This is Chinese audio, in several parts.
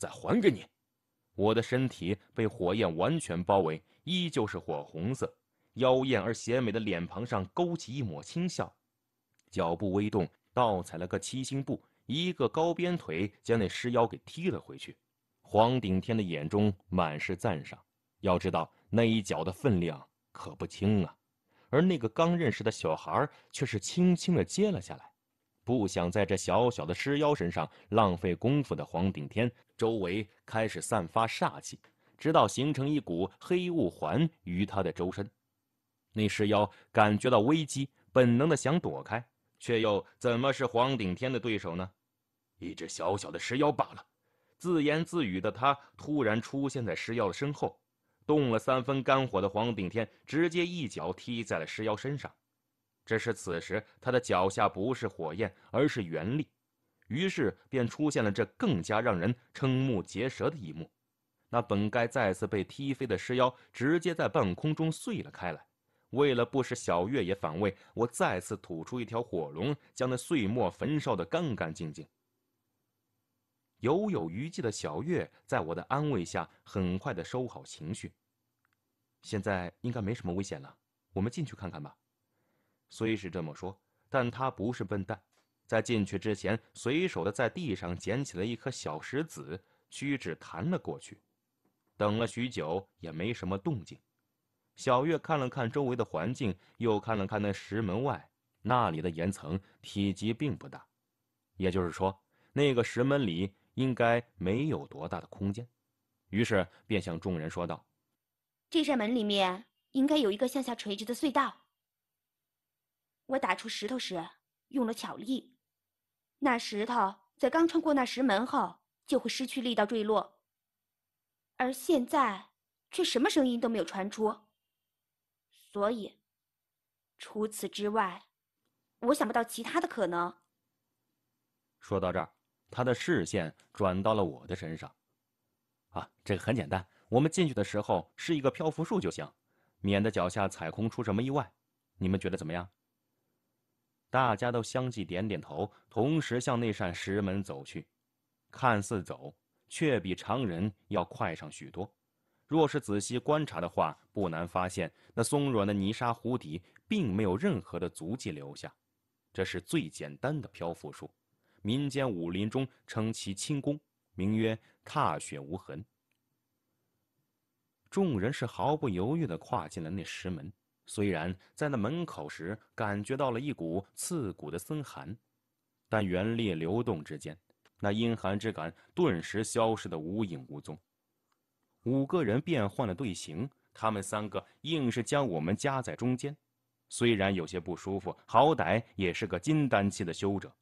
再还给你，我的身体被火焰完全包围，依旧是火红色，妖艳而邪美的脸庞上勾起一抹轻笑，脚步微动，倒踩了个七星步，一个高鞭腿将那尸妖给踢了回去。黄顶天的眼中满是赞赏，要知道那一脚的分量可不轻啊，而那个刚认识的小孩却是轻轻的接了下来。不想在这小小的尸妖身上浪费功夫的黄顶天，周围开始散发煞气，直到形成一股黑雾环于他的周身。那尸妖感觉到危机，本能的想躲开，却又怎么是黄顶天的对手呢？一只小小的尸妖罢了。自言自语的他突然出现在尸妖的身后，动了三分肝火的黄顶天直接一脚踢在了尸妖身上。只是此时，他的脚下不是火焰，而是原力，于是便出现了这更加让人瞠目结舌的一幕：那本该再次被踢飞的尸妖，直接在半空中碎了开来。为了不使小月也反胃，我再次吐出一条火龙，将那碎末焚烧得干干净净。犹有余悸的小月，在我的安慰下，很快的收好情绪。现在应该没什么危险了，我们进去看看吧。虽是这么说，但他不是笨蛋，在进去之前，随手的在地上捡起了一颗小石子，屈指弹了过去。等了许久，也没什么动静。小月看了看周围的环境，又看了看那石门外，那里的岩层体积并不大，也就是说，那个石门里应该没有多大的空间。于是便向众人说道：“这扇门里面应该有一个向下垂直的隧道。”我打出石头时用了巧力，那石头在刚穿过那石门后就会失去力道坠落，而现在却什么声音都没有传出，所以，除此之外，我想不到其他的可能。说到这儿，他的视线转到了我的身上。啊，这个很简单，我们进去的时候是一个漂浮术就行，免得脚下踩空出什么意外。你们觉得怎么样？大家都相继点点头，同时向那扇石门走去。看似走，却比常人要快上许多。若是仔细观察的话，不难发现那松软的泥沙湖底并没有任何的足迹留下。这是最简单的漂浮术，民间武林中称其轻功，名曰“踏雪无痕”。众人是毫不犹豫地跨进了那石门。虽然在那门口时感觉到了一股刺骨的森寒，但元力流动之间，那阴寒之感顿时消失的无影无踪。五个人变换了队形，他们三个硬是将我们夹在中间，虽然有些不舒服，好歹也是个金丹期的修者，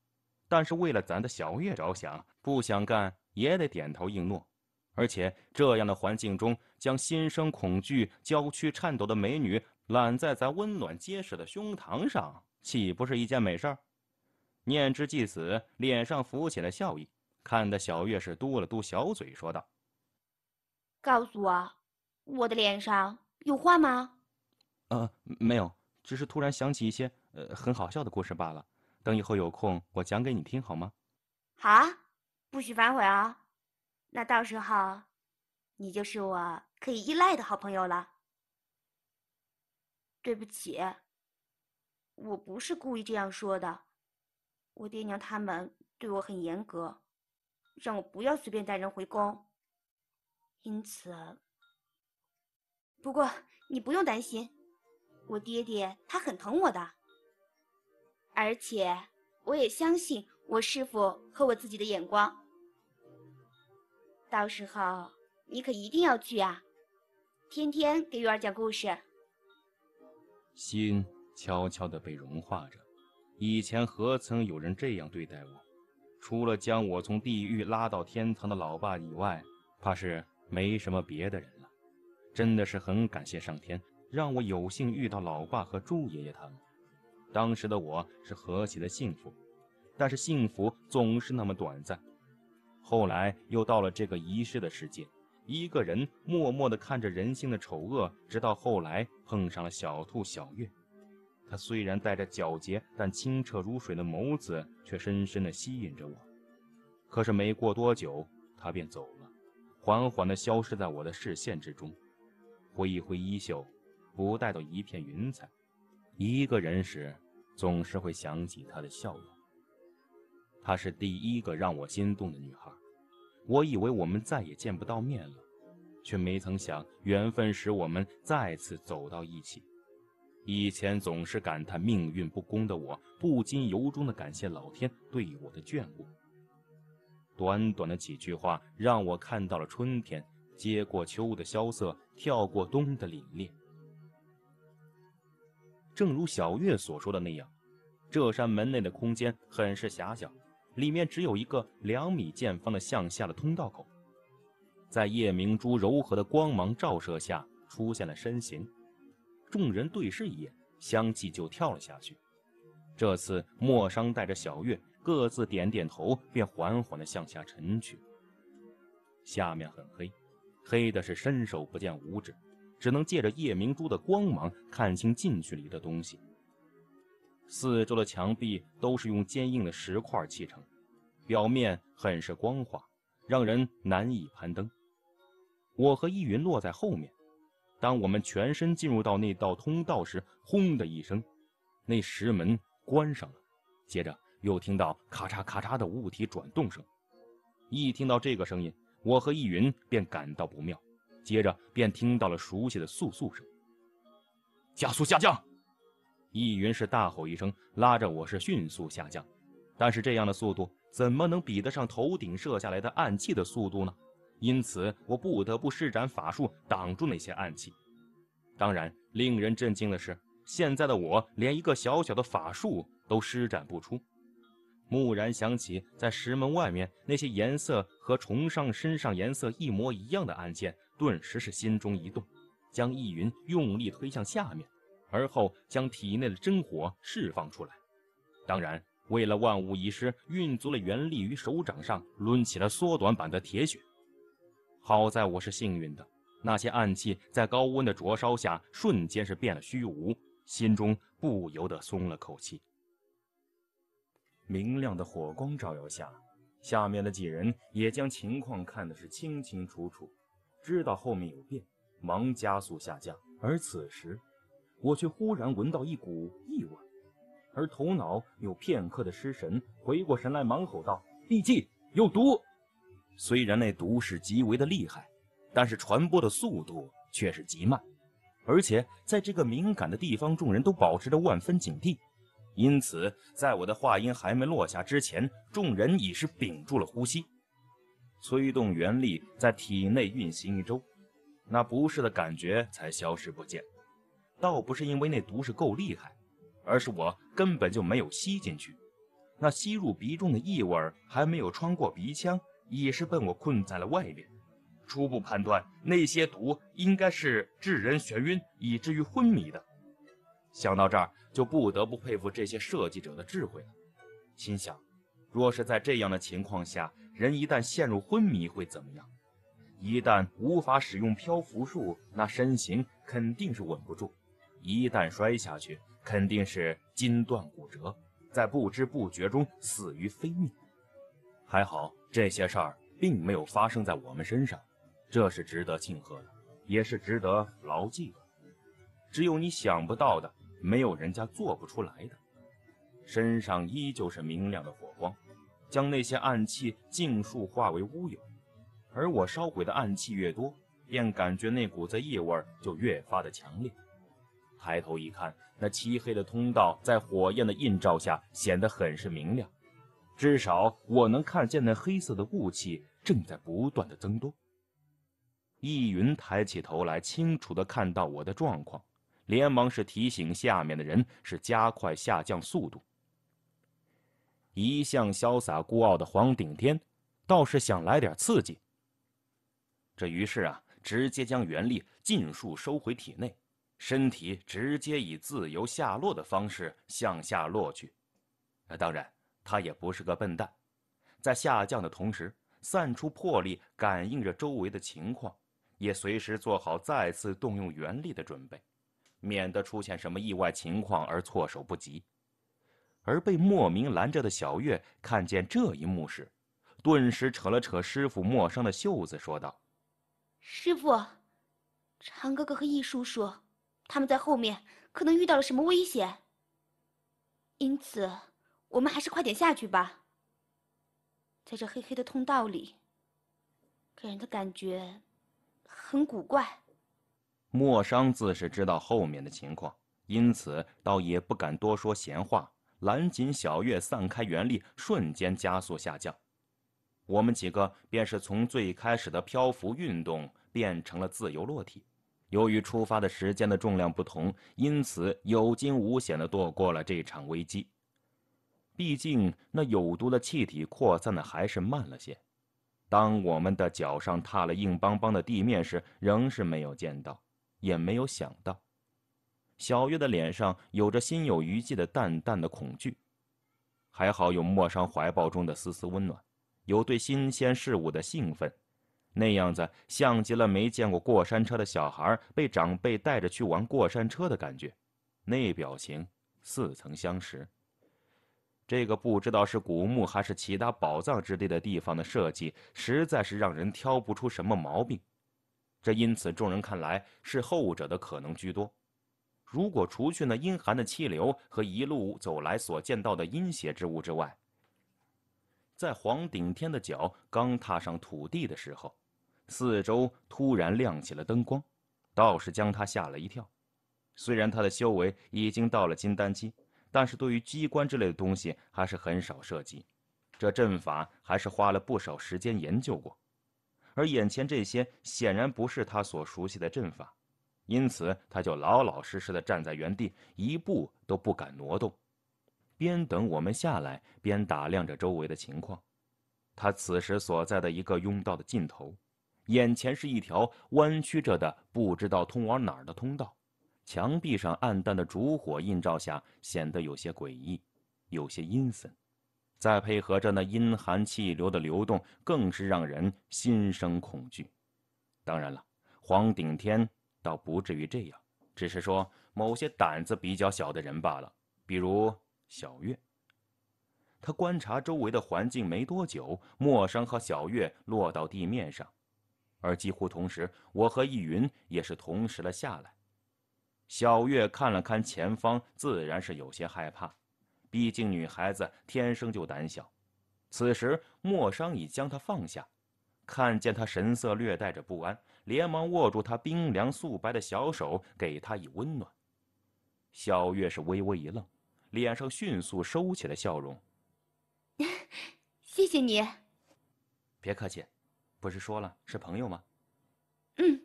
但是为了咱的小月着想，不想干也得点头应诺。而且这样的环境中。将心生恐惧、娇躯颤抖的美女揽在咱温暖结实的胸膛上，岂不是一件美事儿？念之即死，脸上浮起了笑意，看得小月是嘟了嘟小嘴，说道：“告诉我，我的脸上有话吗？”“呃，没有，只是突然想起一些呃很好笑的故事罢了。等以后有空，我讲给你听好吗？”“好啊，不许反悔啊！那到时候。”你就是我可以依赖的好朋友了。对不起，我不是故意这样说的。我爹娘他们对我很严格，让我不要随便带人回宫。因此，不过你不用担心，我爹爹他很疼我的，而且我也相信我师傅和我自己的眼光。到时候。你可一定要去啊！天天给鱼儿讲故事。心悄悄地被融化着，以前何曾有人这样对待我？除了将我从地狱拉到天堂的老爸以外，怕是没什么别的人了。真的是很感谢上天，让我有幸遇到老爸和朱爷爷他们。当时的我是何其的幸福，但是幸福总是那么短暂。后来又到了这个遗失的世界，一个人默默地看着人性的丑恶，直到后来碰上了小兔小月。她虽然带着皎洁但清澈如水的眸子却深深地吸引着我。可是没过多久，她便走了，缓缓地消失在我的视线之中。挥一挥衣袖，不带走一片云彩。一个人时，总是会想起她的笑容。她是第一个让我心动的女孩。我以为我们再也见不到面了，却没曾想缘分使我们再次走到一起。以前总是感叹命运不公的我，不禁由衷的感谢老天对我的眷顾。短短的几句话，让我看到了春天，接过秋的萧瑟，跳过冬的凛冽。正如小月所说的那样，这扇门内的空间很是狭小。里面只有一个两米见方的向下的通道口，在夜明珠柔和的光芒照射下，出现了身形。众人对视一眼，相继就跳了下去。这次莫商带着小月，各自点点头，便缓缓的向下沉去。下面很黑，黑的是伸手不见五指，只能借着夜明珠的光芒看清近距离的东西。四周的墙壁都是用坚硬的石块砌成。表面很是光滑，让人难以攀登。我和易云落在后面。当我们全身进入到那道通道时，轰的一声，那石门关上了。接着又听到咔嚓咔嚓的物体转动声。一听到这个声音，我和易云便感到不妙。接着便听到了熟悉的簌簌声，加速下降。易云是大吼一声，拉着我是迅速下降。但是这样的速度。怎么能比得上头顶射下来的暗器的速度呢？因此，我不得不施展法术挡住那些暗器。当然，令人震惊的是，现在的我连一个小小的法术都施展不出。蓦然想起在石门外面那些颜色和崇尚身上颜色一模一样的暗箭，顿时是心中一动，将易云用力推向下面，而后将体内的真火释放出来。当然。为了万无一失，运足了元力于手掌上，抡起了缩短版的铁血。好在我是幸运的，那些暗器在高温的灼烧下，瞬间是变了虚无，心中不由得松了口气。明亮的火光照耀下，下面的几人也将情况看的是清清楚楚，知道后面有变，忙加速下降。而此时，我却忽然闻到一股异味。而头脑有片刻的失神，回过神来，忙吼道：“毕竟有毒！”虽然那毒是极为的厉害，但是传播的速度却是极慢，而且在这个敏感的地方，众人都保持着万分警惕，因此在我的话音还没落下之前，众人已是屏住了呼吸，催动元力在体内运行一周，那不适的感觉才消失不见。倒不是因为那毒是够厉害。而是我根本就没有吸进去，那吸入鼻中的异味还没有穿过鼻腔，已是被我困在了外面。初步判断，那些毒应该是致人眩晕，以至于昏迷的。想到这儿，就不得不佩服这些设计者的智慧了。心想，若是在这样的情况下，人一旦陷入昏迷会怎么样？一旦无法使用漂浮术，那身形肯定是稳不住，一旦摔下去。肯定是筋断骨折，在不知不觉中死于非命。还好这些事儿并没有发生在我们身上，这是值得庆贺的，也是值得牢记的。只有你想不到的，没有人家做不出来的。身上依旧是明亮的火光，将那些暗器尽数化为乌有。而我烧毁的暗器越多，便感觉那股子异味就越发的强烈。抬头一看，那漆黑的通道在火焰的映照下显得很是明亮，至少我能看见那黑色的雾气正在不断的增多。易云抬起头来，清楚的看到我的状况，连忙是提醒下面的人是加快下降速度。一向潇洒孤傲的黄顶天，倒是想来点刺激。这于是啊，直接将元力尽数收回体内。身体直接以自由下落的方式向下落去，当然，他也不是个笨蛋，在下降的同时散出魄力，感应着周围的情况，也随时做好再次动用元力的准备，免得出现什么意外情况而措手不及。而被莫名拦着的小月看见这一幕时，顿时扯了扯师傅陌生的袖子，说道：“师傅，常哥哥和易叔叔。”他们在后面可能遇到了什么危险，因此我们还是快点下去吧。在这黑黑的通道里，给人的感觉很古怪。莫商自是知道后面的情况，因此倒也不敢多说闲话。蓝锦、小月散开元力，瞬间加速下降。我们几个便是从最开始的漂浮运动变成了自由落体。由于出发的时间的重量不同，因此有惊无险地躲过了这场危机。毕竟那有毒的气体扩散的还是慢了些。当我们的脚上踏了硬邦邦的地面时，仍是没有见到，也没有想到。小月的脸上有着心有余悸的淡淡的恐惧。还好有莫上怀抱中的丝丝温暖，有对新鲜事物的兴奋。那样子像极了没见过过山车的小孩被长辈带着去玩过山车的感觉，那表情似曾相识。这个不知道是古墓还是其他宝藏之类的地方的设计，实在是让人挑不出什么毛病。这因此众人看来是后者的可能居多。如果除去那阴寒的气流和一路走来所见到的阴邪之物之外。在黄顶天的脚刚踏上土地的时候，四周突然亮起了灯光，倒是将他吓了一跳。虽然他的修为已经到了金丹期，但是对于机关之类的东西还是很少涉及。这阵法还是花了不少时间研究过，而眼前这些显然不是他所熟悉的阵法，因此他就老老实实的站在原地，一步都不敢挪动。边等我们下来，边打量着周围的情况。他此时所在的一个甬道的尽头，眼前是一条弯曲着的、不知道通往哪儿的通道。墙壁上暗淡的烛火映照下，显得有些诡异，有些阴森。再配合着那阴寒气流的流动，更是让人心生恐惧。当然了，黄顶天倒不至于这样，只是说某些胆子比较小的人罢了，比如……小月。他观察周围的环境没多久，莫商和小月落到地面上，而几乎同时，我和易云也是同时了下来。小月看了看前方，自然是有些害怕，毕竟女孩子天生就胆小。此时莫商已将她放下，看见她神色略带着不安，连忙握住她冰凉素白的小手，给她以温暖。小月是微微一愣。脸上迅速收起了笑容，谢谢你。别客气，不是说了是朋友吗？嗯，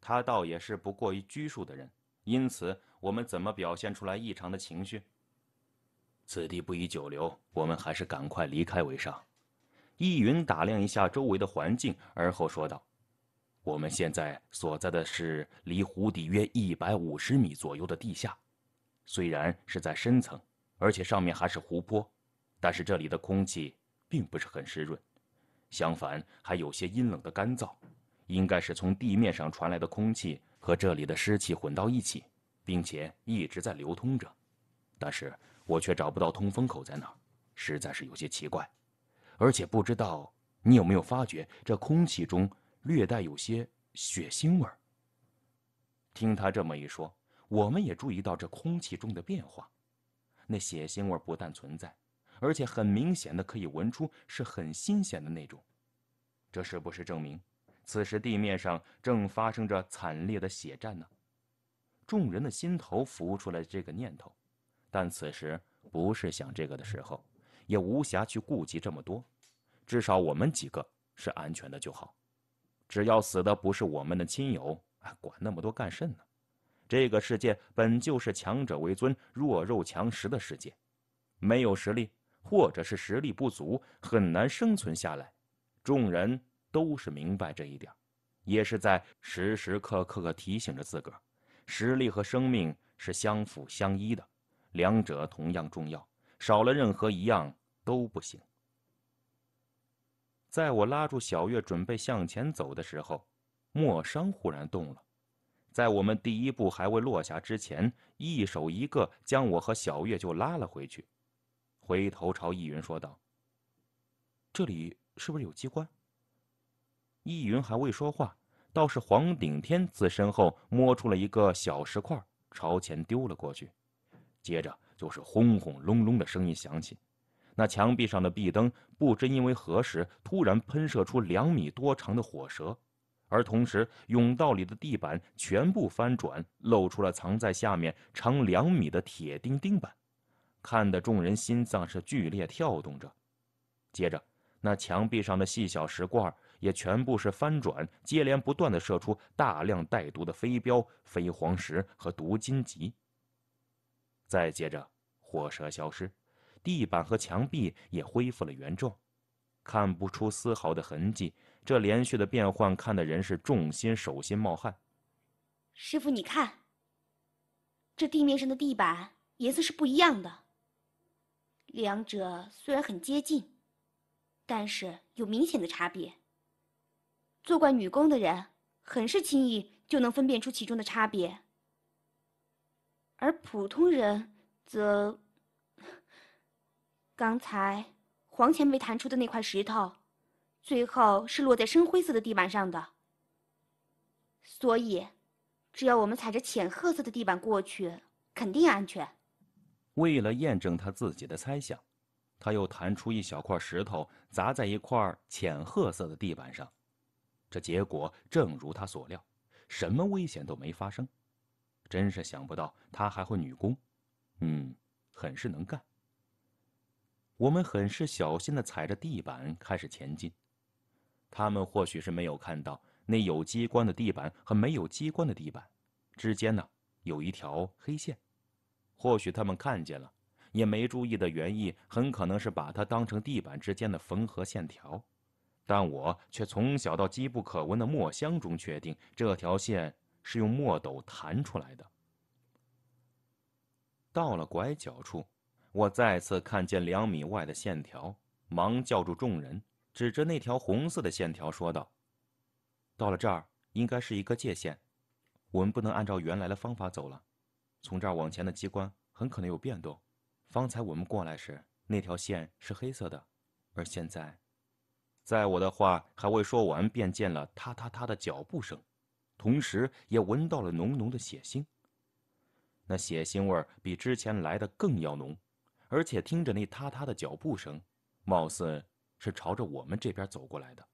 他倒也是不过于拘束的人，因此我们怎么表现出来异常的情绪？此地不宜久留，我们还是赶快离开为上。易云打量一下周围的环境，而后说道：“我们现在所在的是离湖底约一百五十米左右的地下。”虽然是在深层，而且上面还是湖泊，但是这里的空气并不是很湿润，相反还有些阴冷的干燥，应该是从地面上传来的空气和这里的湿气混到一起，并且一直在流通着，但是我却找不到通风口在哪儿，实在是有些奇怪，而且不知道你有没有发觉这空气中略带有些血腥味儿。听他这么一说。我们也注意到这空气中的变化，那血腥味不但存在，而且很明显的可以闻出，是很新鲜的那种。这是不是证明，此时地面上正发生着惨烈的血战呢？众人的心头浮出来这个念头，但此时不是想这个的时候，也无暇去顾及这么多。至少我们几个是安全的就好，只要死的不是我们的亲友，管那么多干甚呢？这个世界本就是强者为尊、弱肉强食的世界，没有实力或者是实力不足，很难生存下来。众人都是明白这一点，也是在时时刻刻提醒着自个儿：实力和生命是相辅相依的，两者同样重要，少了任何一样都不行。在我拉住小月准备向前走的时候，莫商忽然动了。在我们第一步还未落下之前，一手一个将我和小月就拉了回去。回头朝易云说道：“这里是不是有机关？”易云还未说话，倒是黄顶天自身后摸出了一个小石块，朝前丢了过去。接着就是轰轰隆隆的声音响起，那墙壁上的壁灯不知因为何时突然喷射出两米多长的火舌，而同时，甬道里的地板全部翻转，露出了藏在下面长两米的铁钉钉板，看得众人心脏是剧烈跳动着。接着，那墙壁上的细小石罐也全部是翻转，接连不断的射出大量带毒的飞镖、飞黄石和毒荆棘。再接着，火舌消失，地板和墙壁也恢复了原状，看不出丝毫的痕迹。这连续的变换看的人是重心手心冒汗。师傅，你看，这地面上的地板颜色是不一样的，两者虽然很接近，但是有明显的差别。做惯女工的人，很是轻易就能分辨出其中的差别，而普通人则…… 刚才黄前辈弹出的那块石头。最后是落在深灰色的地板上的，所以，只要我们踩着浅褐色的地板过去，肯定安全。为了验证他自己的猜想，他又弹出一小块石头砸在一块浅褐色的地板上，这结果正如他所料，什么危险都没发生。真是想不到他还会女工，嗯，很是能干。我们很是小心的踩着地板开始前进。他们或许是没有看到那有机关的地板和没有机关的地板之间呢有一条黑线，或许他们看见了，也没注意的原因很可能是把它当成地板之间的缝合线条，但我却从小到机不可闻的墨箱中确定这条线是用墨斗弹出来的。到了拐角处，我再次看见两米外的线条，忙叫住众人。指着那条红色的线条说道：“到了这儿，应该是一个界限。我们不能按照原来的方法走了。从这儿往前的机关很可能有变动。方才我们过来时，那条线是黑色的，而现在……”在我的话还未说完，便见了“踏踏踏”的脚步声，同时也闻到了浓浓的血腥。那血腥味比之前来的更要浓，而且听着那“踏踏”的脚步声，貌似……是朝着我们这边走过来的，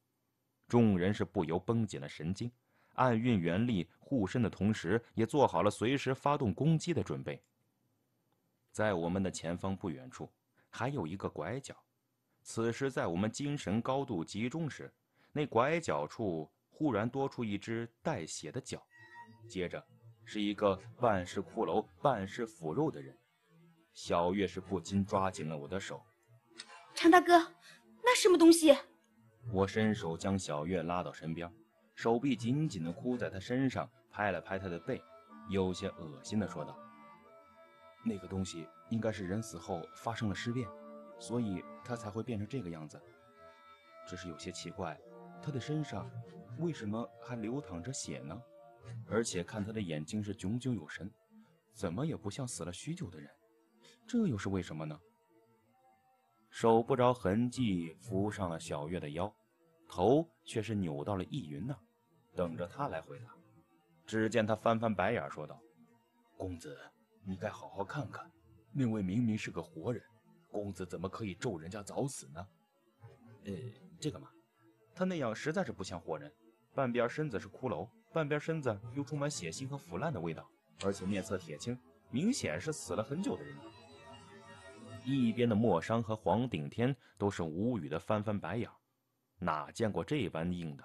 众人是不由绷紧了神经，暗运元力护身的同时，也做好了随时发动攻击的准备。在我们的前方不远处，还有一个拐角。此时，在我们精神高度集中时，那拐角处忽然多出一只带血的脚，接着是一个半是骷髅、半是腐肉的人。小月是不禁抓紧了我的手，常大哥。那什么东西？我伸手将小月拉到身边，手臂紧紧地箍在她身上，拍了拍她的背，有些恶心地说道：“那个东西应该是人死后发生了尸变，所以他才会变成这个样子。只是有些奇怪，他的身上为什么还流淌着血呢？而且看他的眼睛是炯炯有神，怎么也不像死了许久的人。这又是为什么呢？”手不着痕迹扶上了小月的腰，头却是扭到了易云那，等着他来回答。只见他翻翻白眼说道：“公子，你该好好看看，那位明明是个活人，公子怎么可以咒人家早死呢？”“呃，这个嘛，他那样实在是不像活人，半边身子是骷髅，半边身子又充满血腥和腐烂的味道，而且面色铁青，明显是死了很久的人。”一边的莫商和黄顶天都是无语的翻翻白眼，哪见过这般硬的？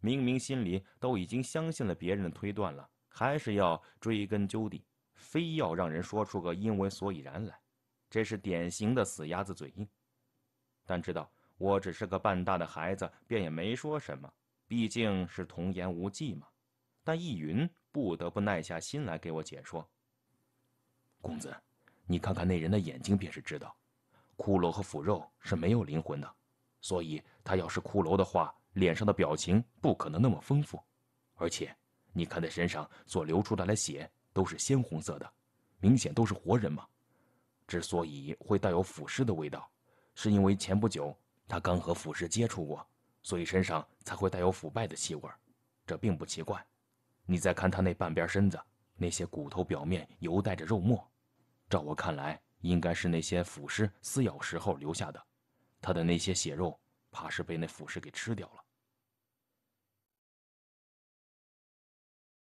明明心里都已经相信了别人的推断了，还是要追根究底，非要让人说出个因为所以然来，这是典型的死鸭子嘴硬。但知道我只是个半大的孩子，便也没说什么，毕竟是童言无忌嘛。但易云不得不耐下心来给我解说，公子。你看看那人的眼睛，便是知道，骷髅和腐肉是没有灵魂的，所以他要是骷髅的话，脸上的表情不可能那么丰富，而且，你看他身上所流出来的血都是鲜红色的，明显都是活人嘛。之所以会带有腐尸的味道，是因为前不久他刚和腐尸接触过，所以身上才会带有腐败的气味，这并不奇怪。你再看他那半边身子，那些骨头表面犹带着肉末。照我看来，应该是那些腐尸撕咬时候留下的，他的那些血肉，怕是被那腐尸给吃掉了。